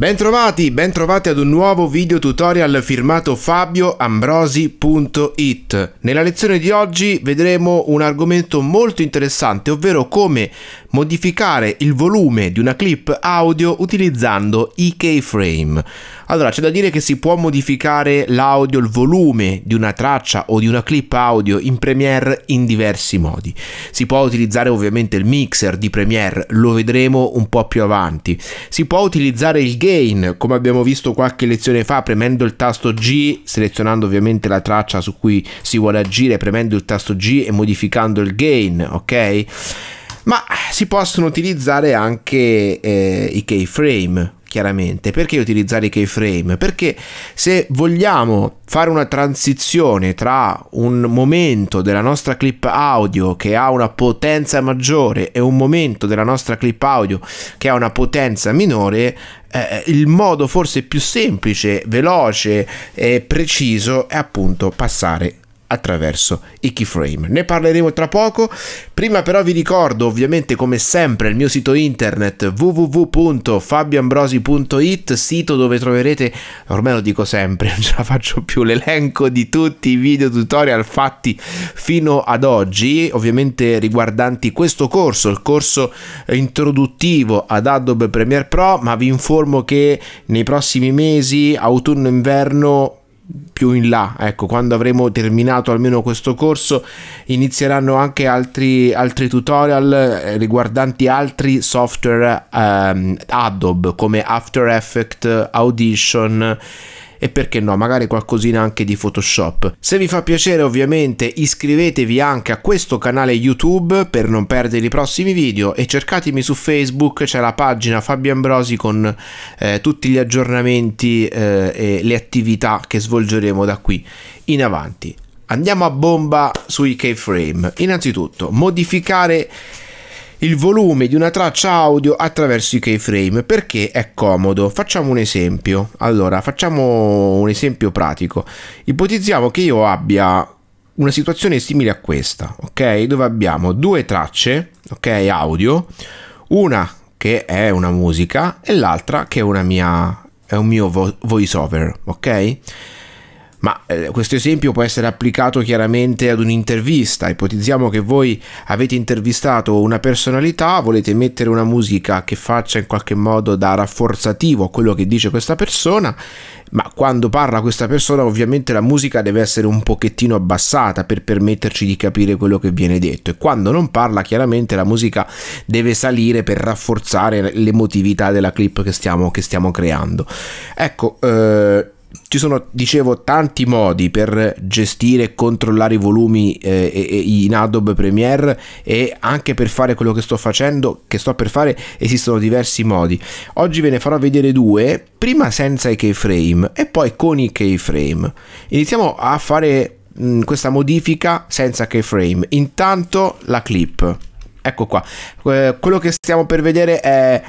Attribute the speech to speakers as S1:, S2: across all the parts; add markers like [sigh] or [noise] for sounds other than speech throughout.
S1: Bentrovati, bentrovati ad un nuovo video tutorial firmato fabioambrosi.it. Nella lezione di oggi vedremo un argomento molto interessante, ovvero come modificare il volume di una clip audio utilizzando i keyframe. Allora, c'è da dire che si può modificare l'audio, il volume di una traccia o di una clip audio in Premiere in diversi modi. Si può utilizzare ovviamente il mixer di Premiere, lo vedremo un po' più avanti. Si può utilizzare il gain, come abbiamo visto qualche lezione fa, premendo il tasto G, selezionando ovviamente la traccia su cui si vuole agire, premendo il tasto G e modificando il gain, ok? ma si possono utilizzare anche eh, i keyframe chiaramente. Perché utilizzare i keyframe? Perché se vogliamo fare una transizione tra un momento della nostra clip audio che ha una potenza maggiore e un momento della nostra clip audio che ha una potenza minore, eh, il modo forse più semplice, veloce e preciso è appunto passare attraverso i keyframe. Ne parleremo tra poco, prima però vi ricordo ovviamente come sempre il mio sito internet www.fabioambrosi.it, sito dove troverete, ormai lo dico sempre, [laughs] non ce la faccio più, l'elenco di tutti i video tutorial fatti fino ad oggi, ovviamente riguardanti questo corso, il corso introduttivo ad Adobe Premiere Pro, ma vi informo che nei prossimi mesi, autunno-inverno, più in là, ecco, quando avremo terminato almeno questo corso, inizieranno anche altri, altri tutorial eh, riguardanti altri software um, Adobe come After Effects, Audition e perché no, magari qualcosina anche di Photoshop. Se vi fa piacere ovviamente iscrivetevi anche a questo canale YouTube per non perdere i prossimi video e cercatemi su Facebook, c'è la pagina Fabio Ambrosi con eh, tutti gli aggiornamenti eh, e le attività che svolgeremo da qui in avanti. Andiamo a bomba sui keyframe. Innanzitutto, modificare il volume di una traccia audio attraverso i keyframe perché è comodo. Facciamo un esempio. Allora, facciamo un esempio pratico. Ipotizziamo che io abbia una situazione simile a questa, ok? Dove abbiamo due tracce, ok, audio, una che è una musica e l'altra che è una mia è un mio vo- voice over, ok? Ma eh, questo esempio può essere applicato chiaramente ad un'intervista. Ipotizziamo che voi avete intervistato una personalità, volete mettere una musica che faccia in qualche modo da rafforzativo a quello che dice questa persona, ma quando parla questa persona ovviamente la musica deve essere un pochettino abbassata per permetterci di capire quello che viene detto e quando non parla chiaramente la musica deve salire per rafforzare l'emotività della clip che stiamo, che stiamo creando. Ecco, eh, ci sono, dicevo, tanti modi per gestire e controllare i volumi eh, in Adobe Premiere e anche per fare quello che sto facendo, che sto per fare, esistono diversi modi. Oggi ve ne farò vedere due, prima senza i keyframe e poi con i keyframe. Iniziamo a fare mh, questa modifica senza keyframe. Intanto la clip. Ecco qua, eh, quello che stiamo per vedere è,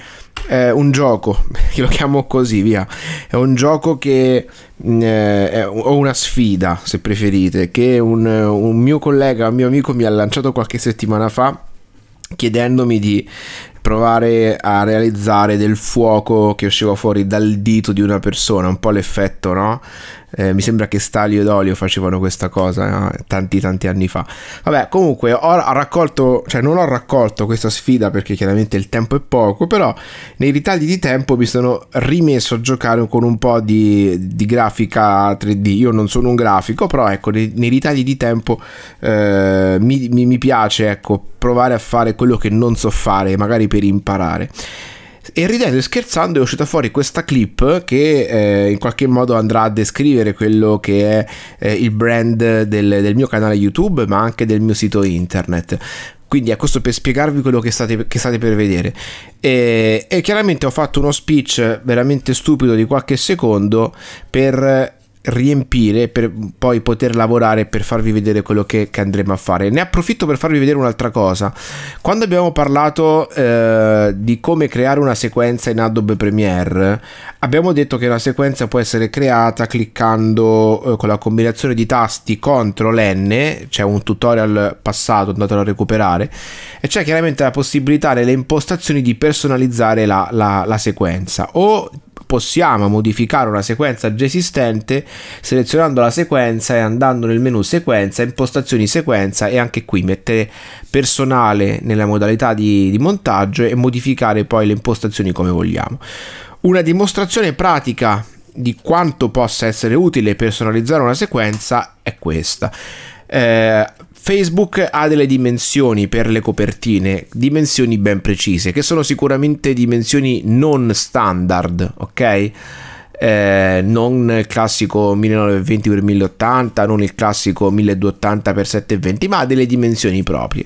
S1: è un gioco, che [laughs] lo chiamo così via, è un gioco che, mm, eh, o una sfida se preferite, che un, un mio collega, un mio amico mi ha lanciato qualche settimana fa chiedendomi di provare a realizzare del fuoco che usciva fuori dal dito di una persona, un po' l'effetto, no? Eh, mi sembra che Stalio ed Olio facevano questa cosa no? Eh, tanti tanti anni fa. Vabbè, comunque ho raccolto, cioè non ho raccolto questa sfida perché chiaramente il tempo è poco, però nei ritagli di tempo mi sono rimesso a giocare con un po' di, di grafica 3D. Io non sono un grafico, però ecco, nei, nei ritagli di tempo eh, mi, mi, mi piace ecco, provare a fare quello che non so fare, magari per imparare. E ridendo e scherzando è uscita fuori questa clip che eh, in qualche modo andrà a descrivere quello che è eh, il brand del, del mio canale YouTube ma anche del mio sito internet. Quindi è ecco, questo per spiegarvi quello che state, che state per vedere. E, e, chiaramente ho fatto uno speech veramente stupido di qualche secondo per riempire per poi poter lavorare per farvi vedere quello che, che, andremo a fare ne approfitto per farvi vedere un'altra cosa quando abbiamo parlato eh, di come creare una sequenza in Adobe Premiere abbiamo detto che una sequenza può essere creata cliccando eh, con la combinazione di tasti CTRL N c'è un tutorial passato andatelo a recuperare e c'è chiaramente la possibilità nelle impostazioni di personalizzare la, la, la sequenza o possiamo modificare una sequenza già esistente selezionando la sequenza e andando nel menu sequenza, impostazioni sequenza e anche qui mettere personale nella modalità di, di montaggio e modificare poi le impostazioni come vogliamo. Una dimostrazione pratica di quanto possa essere utile personalizzare una sequenza è questa. Eh, Facebook ha delle dimensioni per le copertine, dimensioni ben precise, che sono sicuramente dimensioni non standard, ok? Eh, non il classico 1920x1080, non il classico 1280x720, ma ha delle dimensioni proprie.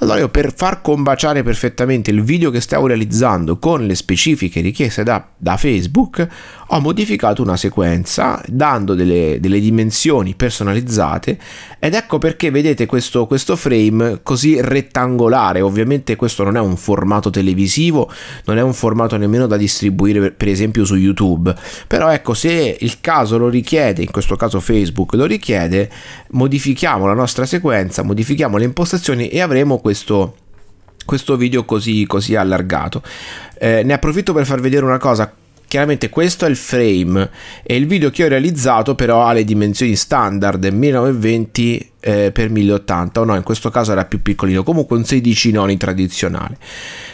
S1: Allora io per far combaciare perfettamente il video che stavo realizzando con le specifiche richieste da, da Facebook ho modificato una sequenza dando delle, delle dimensioni personalizzate ed ecco perché vedete questo, questo frame così rettangolare. Ovviamente questo non è un formato televisivo, non è un formato nemmeno da distribuire per esempio su YouTube, però ecco se il caso lo richiede, in questo caso Facebook lo richiede, modifichiamo la nostra sequenza, modifichiamo le impostazioni e avremo questo questo video così, così allargato. Eh, ne approfitto per far vedere una cosa. Chiaramente questo è il frame e il video che ho realizzato però ha le dimensioni standard 1920 eh, per 1080 o no in questo caso era più piccolino comunque un 16 noni tradizionale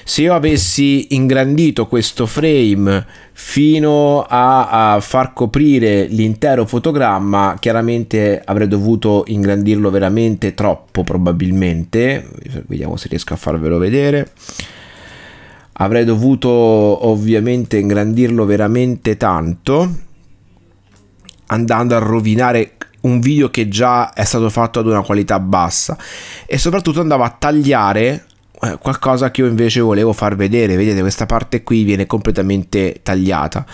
S1: se io avessi ingrandito questo frame fino a, a far coprire l'intero fotogramma chiaramente avrei dovuto ingrandirlo veramente troppo probabilmente vediamo se riesco a farvelo vedere avrei dovuto ovviamente ingrandirlo veramente tanto andando a rovinare un video che già è stato fatto ad una qualità bassa e soprattutto andavo a tagliare eh, qualcosa che io invece volevo far vedere vedete questa parte qui viene completamente tagliata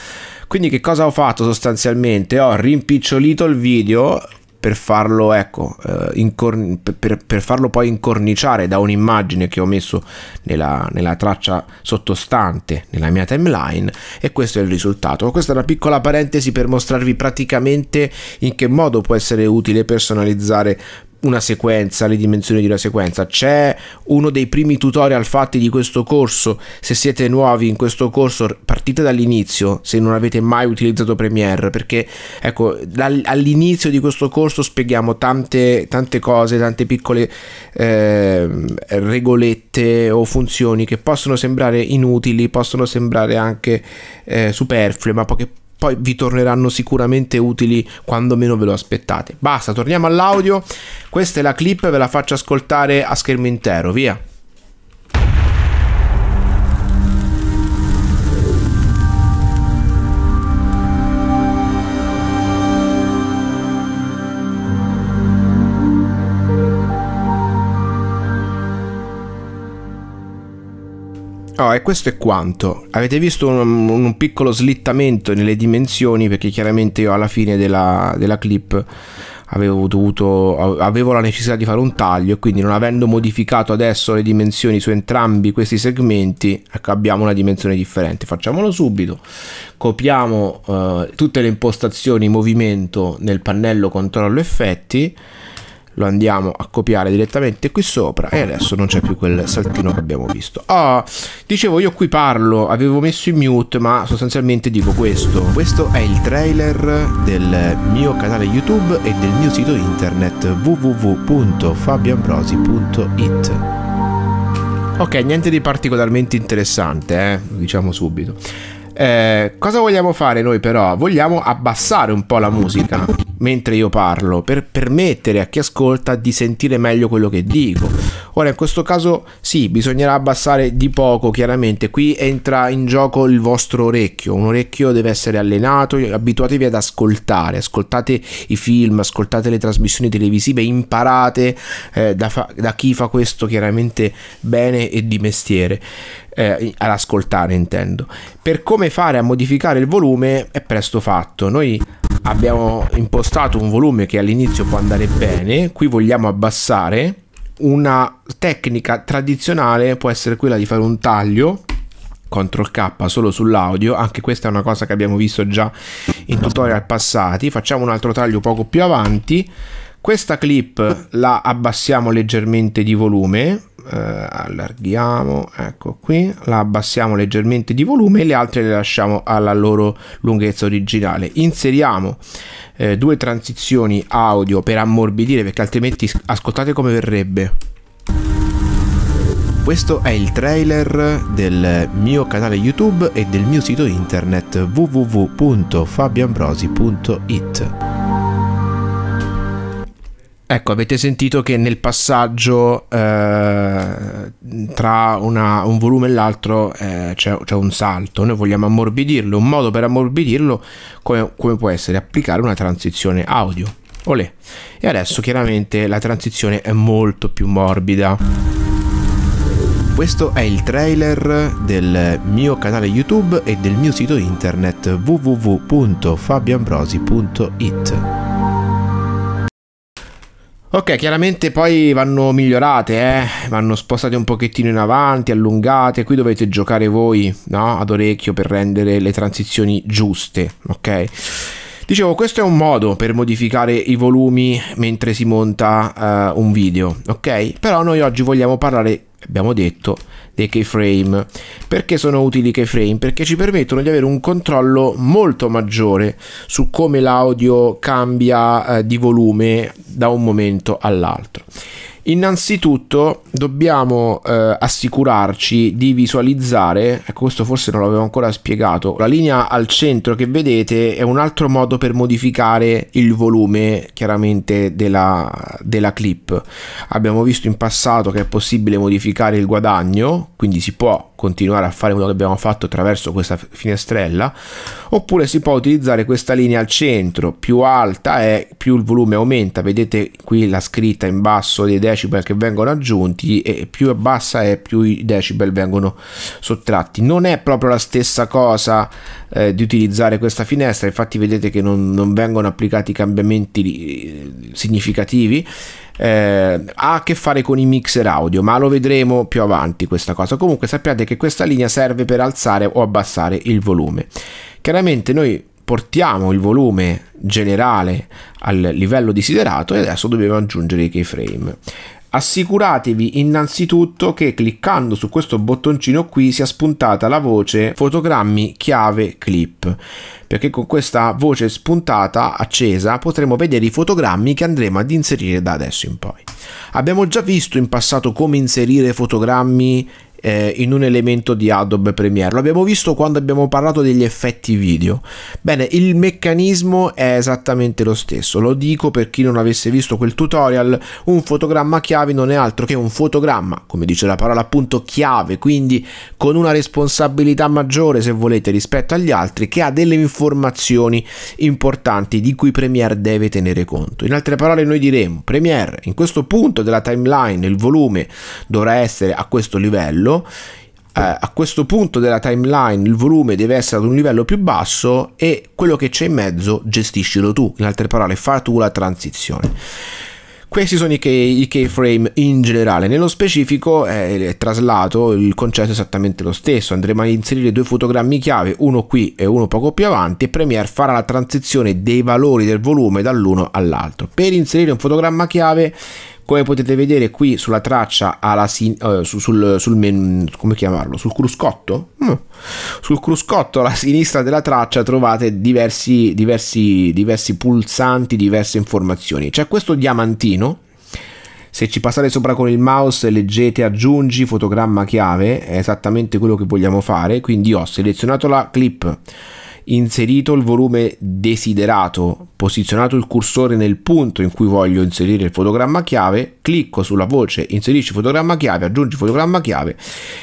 S1: quindi che cosa ho fatto sostanzialmente ho rimpicciolito il video per farlo, ecco, eh, incor- per, per, farlo poi incorniciare da un'immagine che ho messo nella, nella, traccia sottostante nella mia timeline e questo è il risultato. Questa è una piccola parentesi per mostrarvi praticamente in che modo può essere utile personalizzare una sequenza, le dimensioni di una sequenza. C'è uno dei primi tutorial fatti di questo corso. Se siete nuovi in questo corso, partite dall'inizio se non avete mai utilizzato Premiere, perché ecco, all'inizio di questo corso spieghiamo tante, tante cose, tante piccole eh, regolette o funzioni che possono sembrare inutili, possono sembrare anche eh, superflue, ma che poi vi torneranno sicuramente utili quando meno ve lo aspettate. Basta, torniamo all'audio. Questa è la clip, ve la faccio ascoltare a schermo intero, via. Allora, e questo è quanto. Avete visto un, un, piccolo slittamento nelle dimensioni perché chiaramente io alla fine della, della clip avevo dovuto avevo la necessità di fare un taglio e quindi non avendo modificato adesso le dimensioni su entrambi questi segmenti ecco, abbiamo una dimensione differente facciamolo subito copiamo eh, tutte le impostazioni movimento nel pannello controllo effetti lo andiamo a copiare direttamente qui sopra e adesso non c'è più quel saltino che abbiamo visto oh, dicevo io qui parlo avevo messo in mute ma sostanzialmente dico questo questo è il trailer del mio canale youtube e del mio sito internet www.fabianbrosi.it ok niente di particolarmente interessante eh? lo diciamo subito eh, cosa vogliamo fare noi però? Vogliamo abbassare un po' la musica mentre io parlo per permettere a chi ascolta di sentire meglio quello che dico. Ora in questo caso sì, bisognerà abbassare di poco chiaramente, qui entra in gioco il vostro orecchio, un orecchio deve essere allenato, abituatevi ad ascoltare, ascoltate i film, ascoltate le trasmissioni televisive, imparate eh, da, da chi fa questo chiaramente bene e di mestiere. Eh, ad ascoltare intendo per come fare a modificare il volume è presto fatto noi abbiamo impostato un volume che all'inizio può andare bene qui vogliamo abbassare una tecnica tradizionale può essere quella di fare un taglio CTRL K solo sull'audio, anche questa è una cosa che abbiamo visto già in tutorial passati, facciamo un altro taglio poco più avanti, questa clip la abbassiamo leggermente di volume, eh, allarghiamo, ecco qui, la abbassiamo leggermente di volume e le altre le lasciamo alla loro lunghezza originale, inseriamo eh, due transizioni audio per ammorbidire perché altrimenti ascoltate come verrebbe. Questo è il trailer del mio canale YouTube e del mio sito internet www.fabianbrosi.it. Ecco, avete sentito che nel passaggio eh, tra una, un volume e l'altro eh, c'è, c'è, un salto, noi vogliamo ammorbidirlo, un modo per ammorbidirlo come, come può essere applicare una transizione audio. Olè. E adesso chiaramente la transizione è molto più morbida. Questo è il trailer del mio canale YouTube e del mio sito internet www.fabianbrosi.it. Ok, chiaramente poi vanno migliorate, eh? vanno spostate un pochettino in avanti, allungate, qui dovete giocare voi no? ad orecchio per rendere le transizioni giuste, ok? Dicevo, questo è un modo per modificare i volumi mentre si monta uh, un video, ok? Però noi oggi vogliamo parlare, abbiamo detto, dei keyframe. Perché sono utili i keyframe? Perché ci permettono di avere un controllo molto maggiore su come l'audio cambia eh, di volume da un momento all'altro. Innanzitutto dobbiamo eh, assicurarci di visualizzare, ecco questo forse non l'avevo ancora spiegato, la linea al centro che vedete è un altro modo per modificare il volume chiaramente della, della clip. Abbiamo visto in passato che è possibile modificare il guadagno, quindi si può continuare a fare quello che abbiamo fatto attraverso questa finestrella oppure si può utilizzare questa linea al centro più alta è più il volume aumenta vedete qui la scritta in basso dei decibel che vengono aggiunti e più bassa è più i decibel vengono sottratti non è proprio la stessa cosa eh, di utilizzare questa finestra infatti vedete che non, non vengono applicati cambiamenti eh, significativi eh, ha a che fare con i mixer audio, ma lo vedremo più avanti questa cosa. Comunque sappiate che questa linea serve per alzare o abbassare il volume. Chiaramente noi portiamo il volume generale al livello desiderato e adesso dobbiamo aggiungere i keyframe. Assicuratevi innanzitutto che cliccando su questo bottoncino qui sia spuntata la voce fotogrammi chiave clip perché con questa voce spuntata accesa potremo vedere i fotogrammi che andremo ad inserire da adesso in poi. Abbiamo già visto in passato come inserire fotogrammi eh, in un elemento di Adobe Premiere. L'abbiamo visto quando abbiamo parlato degli effetti video. Bene, il meccanismo è esattamente lo stesso. Lo dico per chi non avesse visto quel tutorial, un fotogramma chiave non è altro che un fotogramma, come dice la parola appunto chiave, quindi con una responsabilità maggiore se volete rispetto agli altri che ha delle informazioni importanti di cui Premiere deve tenere conto. In altre parole noi diremo Premiere in questo punto della timeline il volume dovrà essere a questo livello livello eh, a questo punto della timeline il volume deve essere ad un livello più basso e quello che c'è in mezzo gestiscilo tu, in altre parole fa tu la transizione. Questi sono i, key, i keyframe in generale, nello specifico eh, traslato il concetto è esattamente lo stesso, andremo a inserire due fotogrammi chiave, uno qui e uno poco più avanti e Premiere farà la transizione dei valori del volume dall'uno all'altro. Per inserire un fotogramma chiave come potete vedere qui sulla traccia alla sin- uh, eh, sul, sul, sul, men- come chiamarlo? Sul cruscotto? Mm. Sul cruscotto alla sinistra della traccia trovate diversi, diversi, diversi pulsanti, diverse informazioni. C'è questo diamantino se ci passate sopra con il mouse leggete aggiungi fotogramma chiave è esattamente quello che vogliamo fare quindi ho selezionato la clip inserito il volume desiderato, posizionato il cursore nel punto in cui voglio inserire il fotogramma chiave, clicco sulla voce inserisci fotogramma chiave, aggiungi fotogramma chiave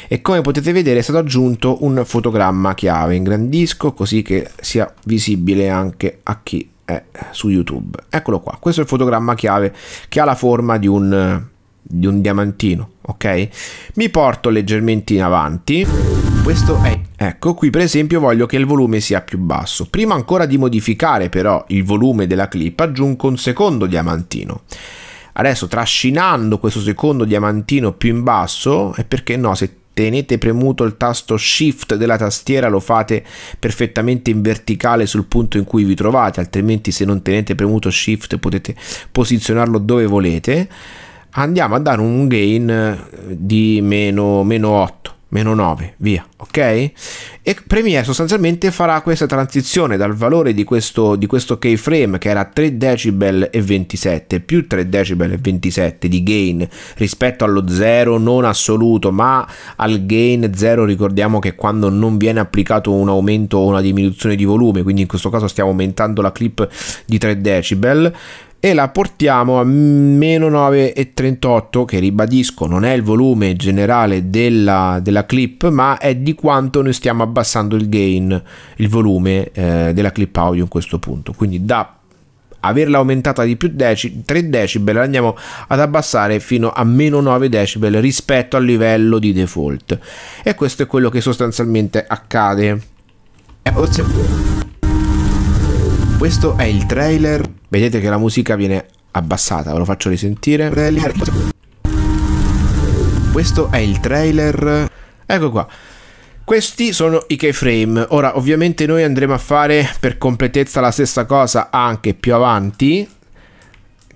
S1: e come potete vedere è stato aggiunto un fotogramma chiave, ingrandisco così che sia visibile anche a chi è su YouTube. Eccolo qua, questo è il fotogramma chiave che ha la forma di un, di un diamantino, ok? Mi porto leggermente in avanti questo è... Ecco, qui per esempio voglio che il volume sia più basso. Prima ancora di modificare però il volume della clip aggiungo un secondo diamantino. Adesso trascinando questo secondo diamantino più in basso, e perché no, se tenete premuto il tasto shift della tastiera lo fate perfettamente in verticale sul punto in cui vi trovate altrimenti se non tenete premuto shift potete posizionarlo dove volete andiamo a dare un gain eh, di meno, meno 8 meno 9, via, ok? E Premiere sostanzialmente farà questa transizione dal valore di questo, di questo keyframe che era 3 decibel e 27 più 3 decibel e 27 di gain rispetto allo 0 non assoluto ma al gain 0 ricordiamo che quando non viene applicato un aumento o una diminuzione di volume quindi in questo caso stiamo aumentando la clip di 3 decibel e la portiamo a meno 9,38 che ribadisco non è il volume generale della, della, clip ma è di quanto noi stiamo abbassando il gain il volume eh, della clip audio in questo punto quindi da averla aumentata di più 3 decibel andiamo ad abbassare fino a meno 9 decibel rispetto al livello di default e questo è quello che sostanzialmente accade eh, questo è il trailer. Vedete che la musica viene abbassata, ve lo faccio risentire. Questo è il trailer. Ecco qua. Questi sono i keyframe. Ora, ovviamente noi andremo a fare per completezza la stessa cosa anche più avanti.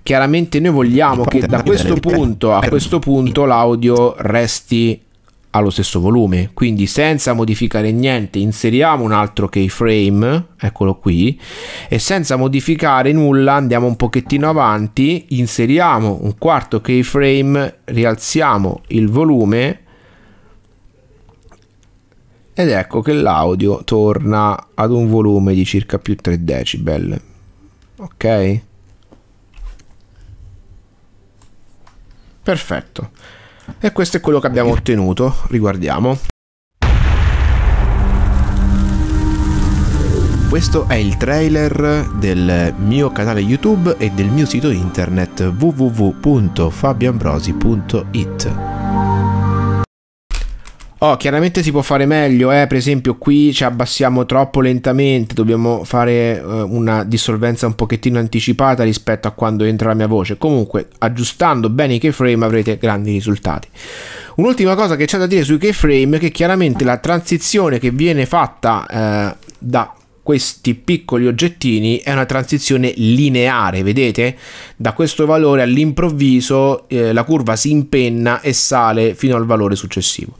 S1: Chiaramente noi vogliamo che da questo punto a questo punto l'audio resti allo stesso volume quindi senza modificare niente inseriamo un altro keyframe eccolo qui e senza modificare nulla andiamo un pochettino avanti inseriamo un quarto keyframe rialziamo il volume ed ecco che l'audio torna ad un volume di circa più 3 decibel ok perfetto e questo è quello che abbiamo ottenuto, riguardiamo. Questo è il trailer del mio canale YouTube e del mio sito internet www.fabianbrosi.it. Oh, chiaramente si può fare meglio, eh? per esempio qui ci abbassiamo troppo lentamente, dobbiamo fare eh, una dissolvenza un pochettino anticipata rispetto a quando entra la mia voce. Comunque, aggiustando bene i keyframe avrete grandi risultati. Un'ultima cosa che c'è da dire sui keyframe è che chiaramente la transizione che viene fatta eh, da questi piccoli oggettini è una transizione lineare, vedete? Da questo valore all'improvviso eh, la curva si impenna e sale fino al valore successivo.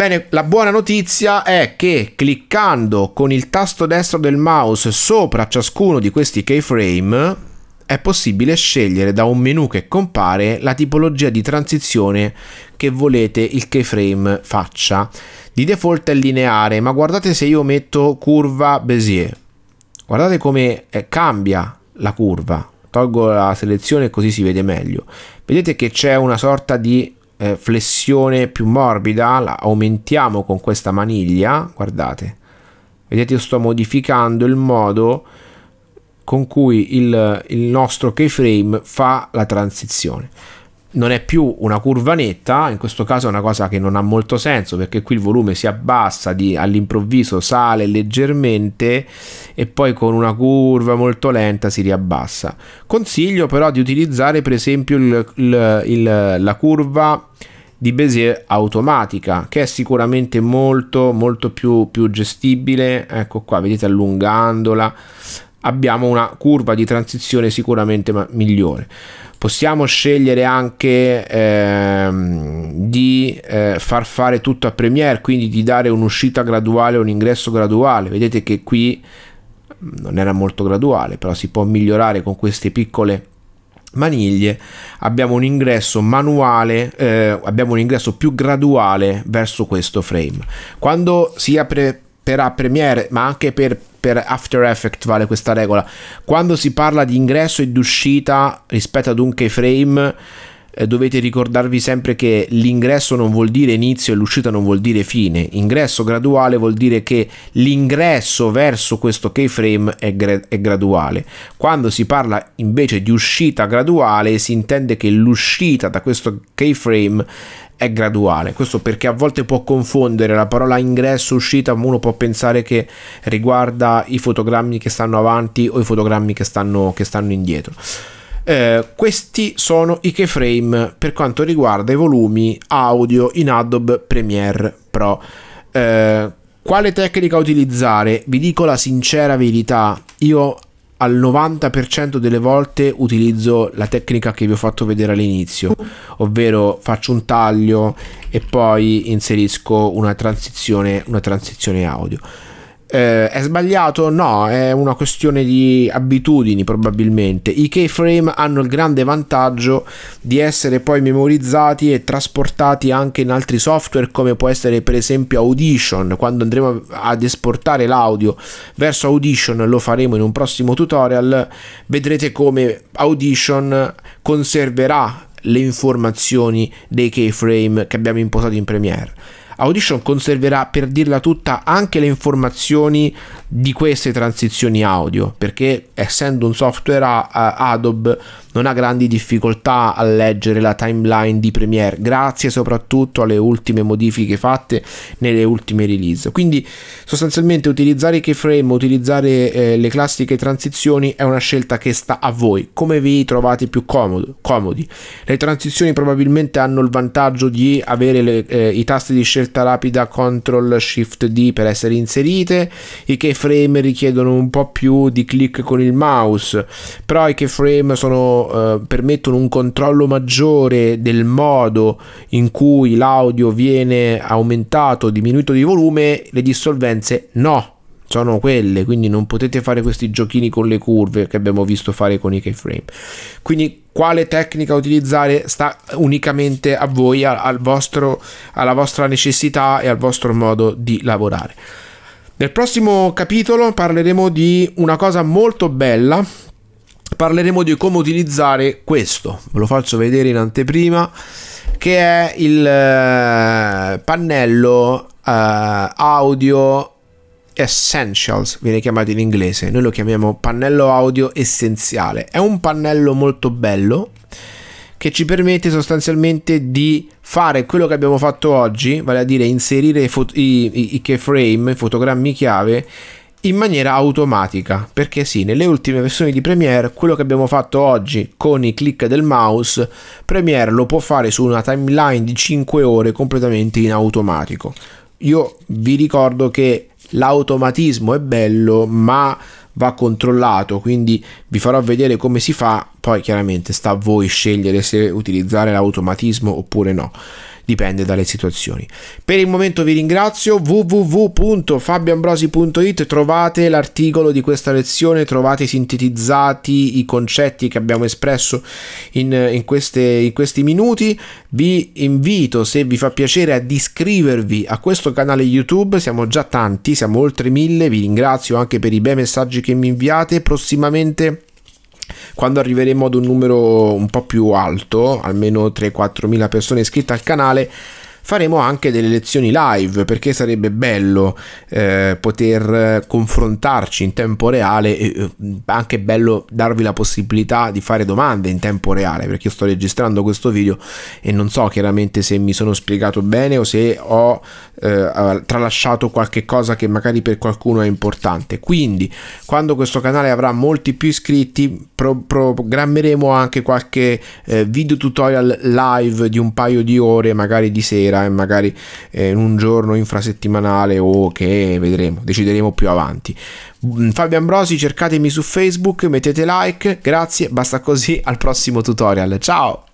S1: Bene, la buona notizia è che cliccando con il tasto destro del mouse sopra ciascuno di questi keyframe è possibile scegliere da un menu che compare la tipologia di transizione che volete il keyframe faccia. Di default è lineare, ma guardate se io metto curva Bézier. Guardate come eh, cambia la curva. Tolgo la selezione così si vede meglio. Vedete che c'è una sorta di eh, flessione più morbida, la aumentiamo con questa maniglia, guardate, vedete io sto modificando il modo con cui il, il nostro keyframe fa la transizione non è più una curva netta, in questo caso è una cosa che non ha molto senso perché qui il volume si abbassa di, all'improvviso, sale leggermente e poi con una curva molto lenta si riabbassa. Consiglio però di utilizzare per esempio il, il, il, la curva di Bézier automatica che è sicuramente molto molto più, più gestibile ecco qua vedete allungandola abbiamo una curva di transizione sicuramente migliore. Possiamo scegliere anche ehm, di eh, far fare tutto a Premiere, quindi di dare un'uscita graduale un ingresso graduale. Vedete che qui mm, non era molto graduale, però si può migliorare con queste piccole maniglie abbiamo un ingresso manuale eh, abbiamo un ingresso più graduale verso questo frame quando si apre per a Premiere ma anche per per After Effects vale questa regola. Quando si parla di ingresso ed uscita rispetto ad un keyframe, eh, dovete ricordarvi sempre che l'ingresso non vuol dire inizio e l'uscita non vuol dire fine. Ingresso graduale vuol dire che l'ingresso verso questo keyframe è, gra- è graduale. Quando si parla invece di uscita graduale, si intende che l'uscita da questo keyframe è graduale. Questo perché a volte può confondere la parola ingresso, uscita, uno può pensare che riguarda i fotogrammi che stanno avanti o i fotogrammi che stanno, che stanno indietro. Eh, questi sono i keyframe per quanto riguarda i volumi audio in Adobe Premiere Pro. Eh, quale tecnica utilizzare? Vi dico la sincera verità, io al 90% delle volte utilizzo la tecnica che vi ho fatto vedere all'inizio, ovvero faccio un taglio e poi inserisco una transizione, una transizione audio. Eh, è sbagliato? No, è una questione di abitudini probabilmente. I keyframe hanno il grande vantaggio di essere poi memorizzati e trasportati anche in altri software come può essere per esempio Audition. Quando andremo ad esportare l'audio verso Audition, lo faremo in un prossimo tutorial, vedrete come Audition conserverà le informazioni dei keyframe che abbiamo impostato in Premiere. Audition conserverà per dirla tutta anche le informazioni di queste transizioni audio perché essendo un software a, eh, a Adobe non ha grandi difficoltà a leggere la timeline di Premiere grazie soprattutto alle ultime modifiche fatte nelle ultime release quindi sostanzialmente utilizzare i keyframe utilizzare eh, le classiche transizioni è una scelta che sta a voi come vi trovate più comodo, comodi le transizioni probabilmente hanno il vantaggio di avere le, eh, i tasti di scelta rapida CTRL SHIFT D per essere inserite i keyframe keyframe richiedono un po' più di click con il mouse, però i keyframe sono, eh, permettono un controllo maggiore del modo in cui l'audio viene aumentato, o diminuito di volume, le dissolvenze no sono quelle, quindi non potete fare questi giochini con le curve che abbiamo visto fare con i keyframe. Quindi quale tecnica utilizzare sta unicamente a voi, al vostro, alla vostra necessità e al vostro modo di lavorare. Nel prossimo capitolo parleremo di una cosa molto bella, parleremo di come utilizzare questo, ve lo faccio vedere in anteprima, che è il eh, pannello eh, audio Essentials viene chiamato in inglese, noi lo chiamiamo pannello audio essenziale. È un pannello molto bello che ci permette sostanzialmente di fare quello che abbiamo fatto oggi, vale a dire inserire i, i, i keyframe, i fotogrammi chiave in maniera automatica perché sì nelle ultime versioni di Premiere quello che abbiamo fatto oggi con i click del mouse Premiere lo può fare su una timeline di 5 ore completamente in automatico io vi ricordo che l'automatismo è bello ma va controllato, quindi vi farò vedere come si fa, poi chiaramente sta a voi scegliere se utilizzare l'automatismo oppure no dipende dalle situazioni. Per il momento vi ringrazio, www.fabioambrosi.it trovate l'articolo di questa lezione, trovate sintetizzati i concetti che abbiamo espresso in, in, queste, in questi minuti. Vi invito, se vi fa piacere, ad iscrivervi a questo canale YouTube, siamo già tanti, siamo oltre mille, vi ringrazio anche per i bei messaggi che mi inviate, prossimamente quando arriveremo ad un numero un po' più alto, almeno 3-4 mila persone iscritte al canale, faremo anche delle lezioni live perché sarebbe bello eh, poter confrontarci in tempo reale e eh, anche bello darvi la possibilità di fare domande in tempo reale perché io sto registrando questo video e non so chiaramente se mi sono spiegato bene o se ho eh, tralasciato qualche cosa che magari per qualcuno è importante quindi quando questo canale avrà molti più iscritti pro programmeremo anche qualche eh, video tutorial live di un paio di ore magari di sera sera e magari eh, in un giorno infrasettimanale o che vedremo, decideremo più avanti. Mm, Fabio Ambrosi, cercatemi su Facebook, mettete like, grazie, basta così, al prossimo tutorial, ciao!